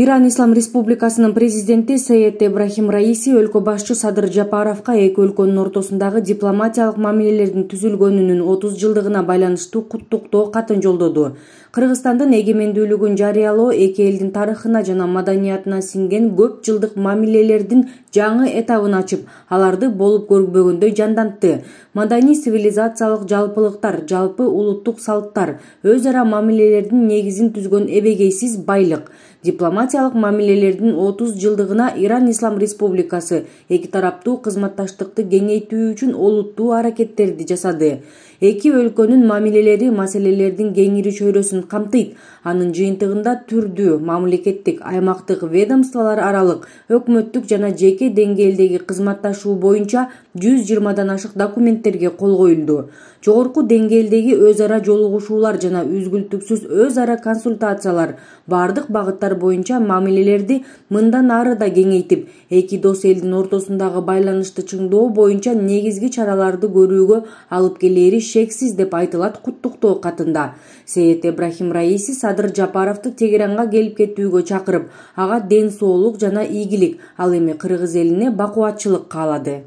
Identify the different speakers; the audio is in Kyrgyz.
Speaker 1: иран ислам республикасынын президенти сеед ибрахим раиси өлкө башчы садыр жапаровко эки өлкөнүн ортосундагы дипломатиялык мамилелердин түзүлгөнүнүн отуз жылдыгына байланыштуу куттуктоо катын жолдоду кыргызстандын эгемендүүлүгүн жарыялоо эки элдин тарыхына жана маданиятына сиңген көп жылдык мамилелердин жаңы этабын ачып аларды болуп көрбөгөндөй жандантты маданий цивилизациялык жалпылыктар жалпы улуттук салттар өз ара мамилелердин негизин түзгөн эбегейсиз байлык дипломатия мамилелердин отуз жылдыгына иран ислам республикасы эки тараптуу кызматташтыкты кеңейтүү үчүн олуттуу аракеттерди жасады эки өлкөнүн мамилелери маселелердин кеңири чөйрөсүн камтыйт анын жыйынтыгында түрдүү мамлекеттик аймактык ведомстволор аралык өкмөттүк жана жеке деңгээлдеги кызматташуу боюнча жүз жыйырмадан ашык документтерге кол коюлду жогорку деңгээлдеги өз ара жолугушуулар жана үзгүлтүксүз өз ара консультациялар баардык багыттар боюнча боюнча мамилелерди мындан ары да кеңейтип эки дос элдин ортосундагы байланышты чыңдоо боюнча негизги чараларды көрүүгө алып келери шексиз деп айтылат куттуктоо катында сеет ибрахим раиси садыр жапаровду тегеранга келип кетүүгө чакырып ага ден соолук жана ийгилик ал эми кыргыз элине бакубатчылык каалады